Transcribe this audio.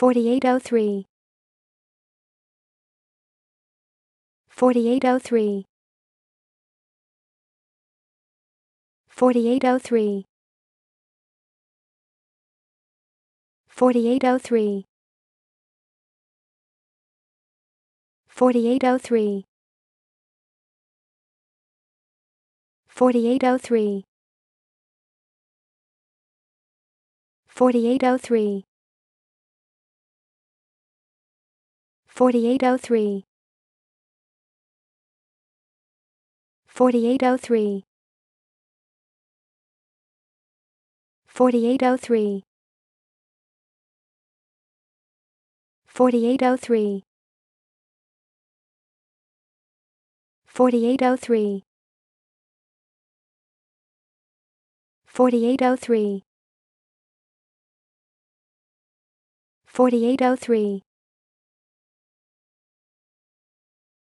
4803 4803 4803 4803 4803 4803 4803 4803 4803 4803 4803 4803 4803 4803